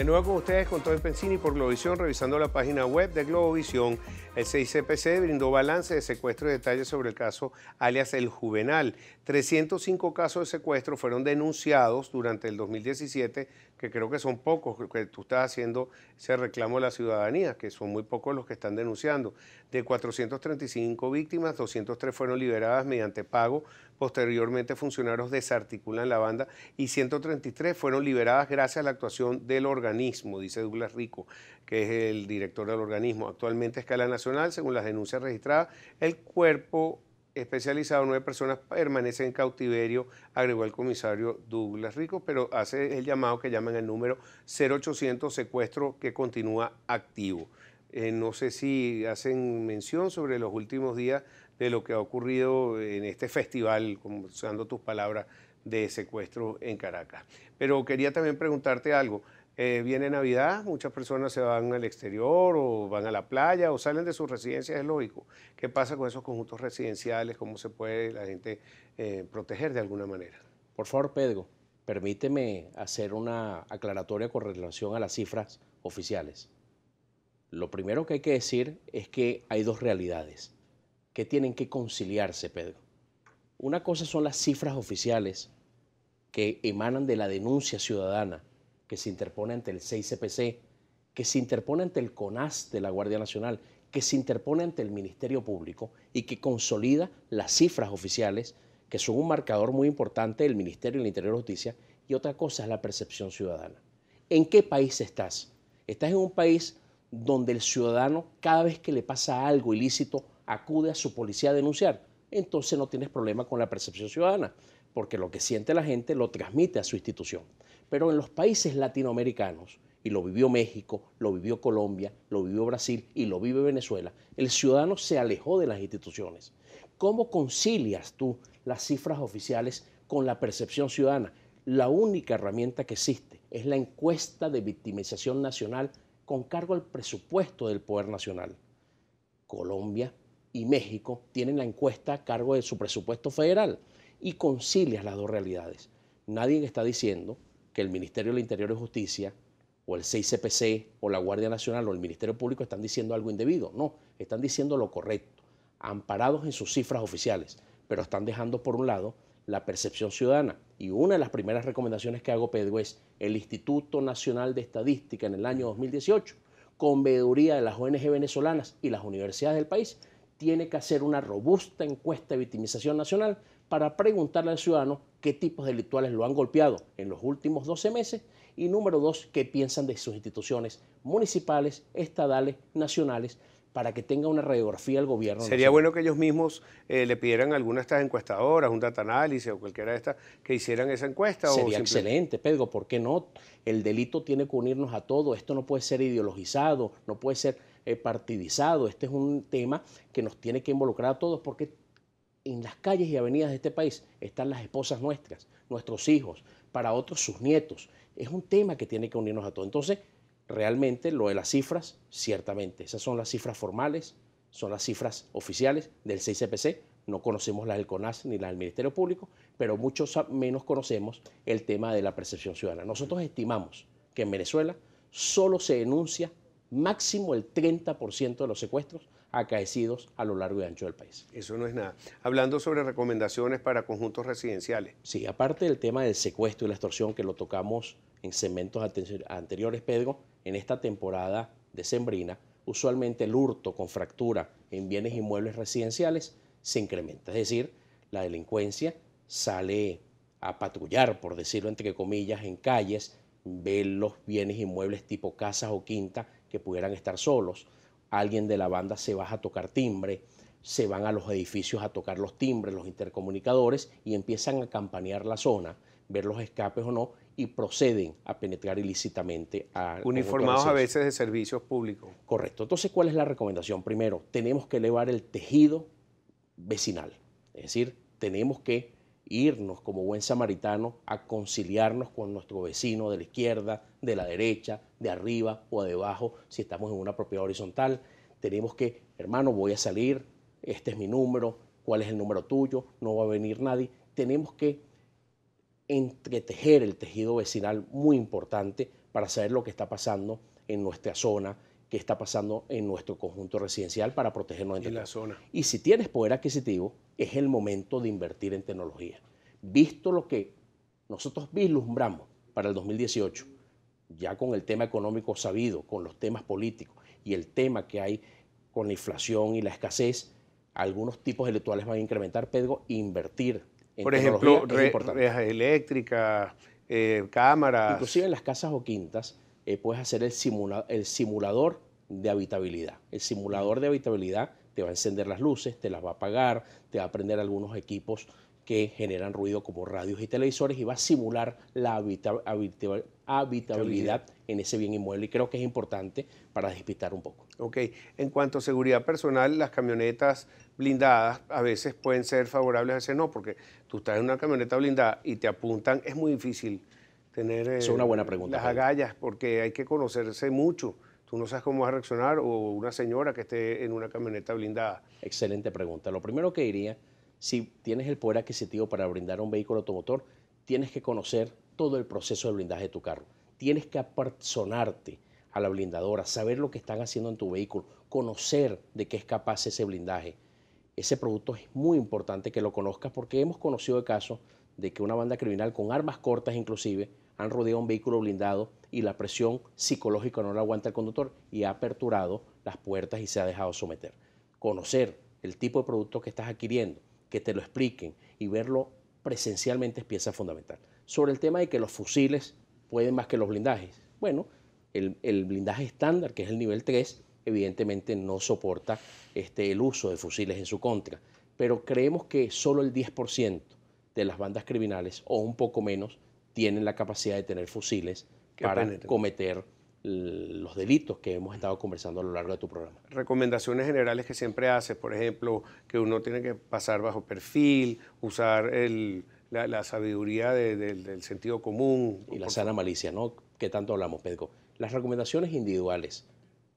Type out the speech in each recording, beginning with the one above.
De nuevo con ustedes, con Tony Pensini por Globovisión, revisando la página web de Globovisión el CICPC brindó balance de secuestro y detalles sobre el caso alias El Juvenal. 305 casos de secuestro fueron denunciados durante el 2017, que creo que son pocos, que tú estás haciendo ese reclamo a la ciudadanía, que son muy pocos los que están denunciando. De 435 víctimas, 203 fueron liberadas mediante pago. Posteriormente, funcionarios desarticulan la banda y 133 fueron liberadas gracias a la actuación del organismo, dice Douglas Rico, que es el director del organismo. Actualmente, escala nacional, según las denuncias registradas, el cuerpo especializado, nueve personas permanece en cautiverio, agregó el comisario Douglas Rico, pero hace el llamado que llaman el número 0800 secuestro que continúa activo. Eh, no sé si hacen mención sobre los últimos días de lo que ha ocurrido en este festival, usando tus palabras, de secuestro en Caracas. Pero quería también preguntarte algo. Eh, viene Navidad, muchas personas se van al exterior o van a la playa o salen de sus residencias, es lógico. ¿Qué pasa con esos conjuntos residenciales? ¿Cómo se puede la gente eh, proteger de alguna manera? Por favor, Pedro, permíteme hacer una aclaratoria con relación a las cifras oficiales. Lo primero que hay que decir es que hay dos realidades que tienen que conciliarse, Pedro. Una cosa son las cifras oficiales que emanan de la denuncia ciudadana que se interpone ante el 6 que se interpone ante el CONAS de la Guardia Nacional, que se interpone ante el Ministerio Público y que consolida las cifras oficiales, que son un marcador muy importante del Ministerio del Interior de Justicia, y otra cosa es la percepción ciudadana. ¿En qué país estás? Estás en un país donde el ciudadano, cada vez que le pasa algo ilícito, acude a su policía a denunciar entonces no tienes problema con la percepción ciudadana, porque lo que siente la gente lo transmite a su institución. Pero en los países latinoamericanos, y lo vivió México, lo vivió Colombia, lo vivió Brasil y lo vive Venezuela, el ciudadano se alejó de las instituciones. ¿Cómo concilias tú las cifras oficiales con la percepción ciudadana? La única herramienta que existe es la encuesta de victimización nacional con cargo al presupuesto del Poder Nacional. Colombia y México tienen la encuesta a cargo de su presupuesto federal y concilias las dos realidades. Nadie está diciendo que el Ministerio del Interior y Justicia o el CICPC o la Guardia Nacional o el Ministerio Público están diciendo algo indebido. No, están diciendo lo correcto, amparados en sus cifras oficiales, pero están dejando por un lado la percepción ciudadana. Y una de las primeras recomendaciones que hago, Pedro, es el Instituto Nacional de Estadística en el año 2018, con veeduría de las ONG venezolanas y las universidades del país, tiene que hacer una robusta encuesta de victimización nacional para preguntarle al ciudadano qué tipos delictuales lo han golpeado en los últimos 12 meses y número dos, qué piensan de sus instituciones municipales, estadales, nacionales, para que tenga una radiografía al gobierno. Sería bueno que ellos mismos eh, le pidieran a alguna de estas encuestadoras, un data análisis o cualquiera de estas, que hicieran esa encuesta. Sería excelente, Pedro, ¿por qué no? El delito tiene que unirnos a todo, esto no puede ser ideologizado, no puede ser eh, partidizado, este es un tema que nos tiene que involucrar a todos porque en las calles y avenidas de este país están las esposas nuestras, nuestros hijos, para otros sus nietos. Es un tema que tiene que unirnos a todos. Entonces, realmente lo de las cifras, ciertamente, esas son las cifras formales, son las cifras oficiales del 6 no conocemos las del CONAS ni las del Ministerio Público, pero mucho menos conocemos el tema de la percepción ciudadana. Nosotros estimamos que en Venezuela solo se denuncia máximo el 30% de los secuestros acaecidos a lo largo y ancho del país. Eso no es nada. Hablando sobre recomendaciones para conjuntos residenciales. Sí, aparte del tema del secuestro y la extorsión que lo tocamos en segmentos anteriores, Pedro, en esta temporada decembrina, usualmente el hurto con fractura en bienes inmuebles residenciales se incrementa. Es decir, la delincuencia sale a patrullar, por decirlo entre comillas, en calles, ve los bienes inmuebles tipo casas o quinta que pudieran estar solos. Alguien de la banda se baja a tocar timbre, se van a los edificios a tocar los timbres, los intercomunicadores y empiezan a campanear la zona, ver los escapes o no y proceden a penetrar ilícitamente a... Uniformados a veces de servicios públicos. Correcto. Entonces, ¿cuál es la recomendación? Primero, tenemos que elevar el tejido vecinal, es decir, tenemos que irnos como buen samaritano a conciliarnos con nuestro vecino de la izquierda, de la derecha, de arriba o de abajo, si estamos en una propiedad horizontal. Tenemos que, hermano, voy a salir, este es mi número, cuál es el número tuyo, no va a venir nadie. Tenemos que entretejer el tejido vecinal muy importante para saber lo que está pasando en nuestra zona, Qué está pasando en nuestro conjunto residencial para protegernos. En la zona. Y si tienes poder adquisitivo, es el momento de invertir en tecnología. Visto lo que nosotros vislumbramos para el 2018, ya con el tema económico sabido, con los temas políticos y el tema que hay con la inflación y la escasez, algunos tipos electorales van a incrementar, Pedro, invertir en Por ejemplo, es eléctricas, eh, cámaras. Inclusive en las casas o quintas, eh, puedes hacer el, simulador de habitabilidad. El simulador de habitabilidad te va a encender las luces, te las va a apagar, te va a prender algunos equipos que generan ruido como radios y televisores y va a simular la habitabilidad en ese bien inmueble y creo que es importante para despistar un poco. Ok, en cuanto a seguridad personal, las camionetas blindadas a veces pueden ser favorables, a veces no, porque tú estás en una camioneta blindada y te apuntan, es muy difícil tener es eh, las agallas, porque hay que conocerse mucho. Tú no sabes cómo va a reaccionar o una señora que esté en una camioneta blindada. Excelente pregunta. Lo primero que diría, si tienes el poder adquisitivo para brindar un vehículo automotor, tienes que conocer todo el proceso de blindaje de tu carro. Tienes que apersonarte a la blindadora, saber lo que están haciendo en tu vehículo, conocer de qué es capaz ese blindaje. Ese producto es muy importante que lo conozcas porque hemos conocido de casos de que una banda criminal con armas cortas inclusive han rodeado un vehículo blindado y la presión psicológica no la aguanta el conductor y ha aperturado las puertas y se ha dejado someter. Conocer el tipo de producto que estás adquiriendo, que te lo expliquen y verlo presencialmente es pieza fundamental. Sobre el tema de que los fusiles pueden más que los blindajes. Bueno, el, blindaje estándar, que es el nivel 3, evidentemente no soporta este, el uso de fusiles en su contra, pero creemos que solo el 10% de las bandas criminales, o un poco menos, tienen la capacidad de tener fusiles para cometer los delitos que hemos estado conversando a lo largo de tu programa. Recomendaciones generales que siempre haces, por ejemplo, que uno tiene que pasar bajo perfil, usar la, sabiduría del sentido común. Y la sana malicia, ¿no? Que tanto hablamos, Pedro. Las recomendaciones individuales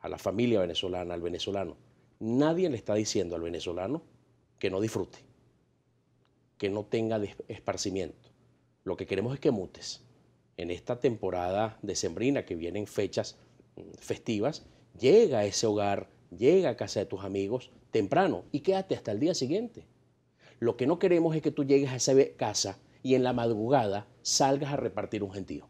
a la familia venezolana, al venezolano. Nadie le está diciendo al venezolano que no disfrute que no tenga esparcimiento. Lo que queremos es que mutes. En esta temporada decembrina que vienen fechas mm, festivas, llega a ese hogar, llega a casa de tus amigos temprano y quédate hasta el día siguiente. Lo que no queremos es que tú llegues a esa casa y en la madrugada salgas a repartir un gentío.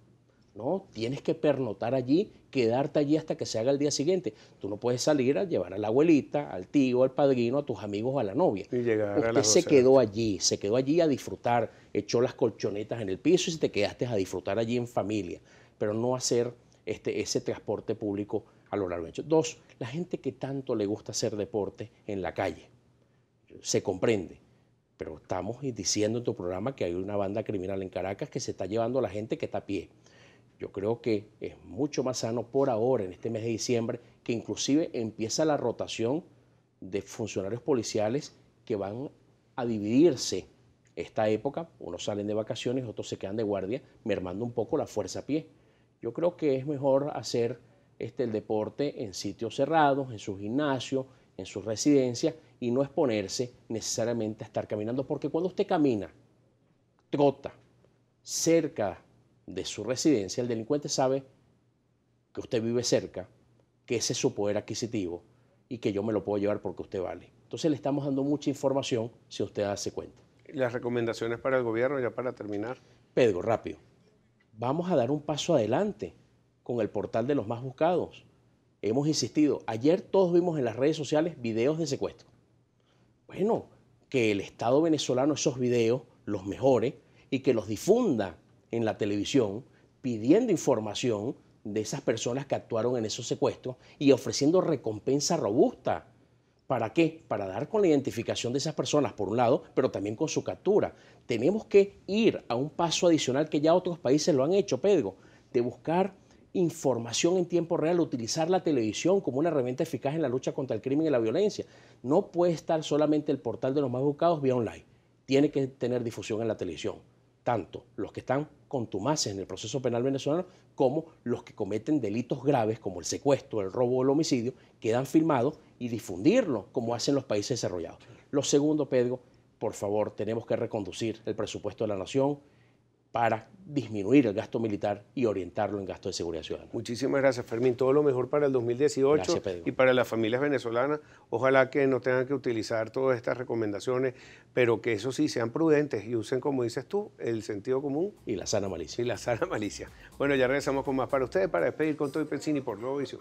No, tienes que pernotar allí, quedarte allí hasta que se haga el día siguiente. Tú no puedes salir a llevar a la abuelita, al tío, al padrino, a tus amigos, a la novia. Y se quedó allí, se quedó allí a disfrutar, echó las colchonetas en el piso y te quedaste a disfrutar allí en familia, pero no hacer este, ese transporte público a lo largo de hecho. Dos, la gente que tanto le gusta hacer deporte en la calle. Se comprende pero estamos diciendo en tu programa que hay una banda criminal en Caracas que se está llevando a la gente que está a pie, yo creo que es mucho más sano por ahora, en este mes de diciembre, que inclusive empieza la rotación de funcionarios policiales que van a dividirse esta época. Unos salen de vacaciones, otros se quedan de guardia, mermando un poco la fuerza a pie. Yo creo que es mejor hacer este, el deporte en sitios cerrados, en su gimnasio en sus residencias y no exponerse necesariamente a estar caminando, porque cuando usted camina, trota cerca de su residencia, el delincuente sabe que usted vive cerca, que ese es su poder adquisitivo y que yo me lo puedo llevar porque usted vale. Entonces le estamos dando mucha información si usted hace cuenta. ¿Las recomendaciones para el gobierno ya para terminar? Pedro, rápido. Vamos a dar un paso adelante con el portal de los más buscados. Hemos insistido, ayer todos vimos en las redes sociales videos de secuestro. Bueno, que el Estado venezolano esos videos los mejore y que los difunda en la televisión pidiendo información de esas personas que actuaron en esos secuestros y ofreciendo recompensa robusta. ¿Para qué? Para dar con la identificación de esas personas, por un lado, pero también con su captura. Tenemos que ir a un paso adicional que ya otros países lo han hecho, Pedro, de buscar información en tiempo real, utilizar la televisión como una herramienta eficaz en la lucha contra el crimen y la violencia. No puede estar solamente el portal de los más buscados vía online. Tiene que tener difusión en la televisión tanto los que están contumaces en el proceso penal venezolano como los que cometen delitos graves como el secuestro, el robo o el homicidio, quedan filmados y difundirlo como hacen los países desarrollados. Lo segundo, Pedro, por favor, tenemos que reconducir el presupuesto de la nación, para disminuir el gasto militar y orientarlo en gasto de seguridad ciudadana. Muchísimas gracias, Fermín. Todo lo mejor para el 2018 y para las familias venezolanas. Ojalá que no tengan que utilizar todas estas recomendaciones, pero que eso sí, sean prudentes y usen, como dices tú, el sentido común. Y la sana malicia. Y la sana malicia. Bueno, ya regresamos con más para ustedes para despedir con todo y Pensini por Globovisión.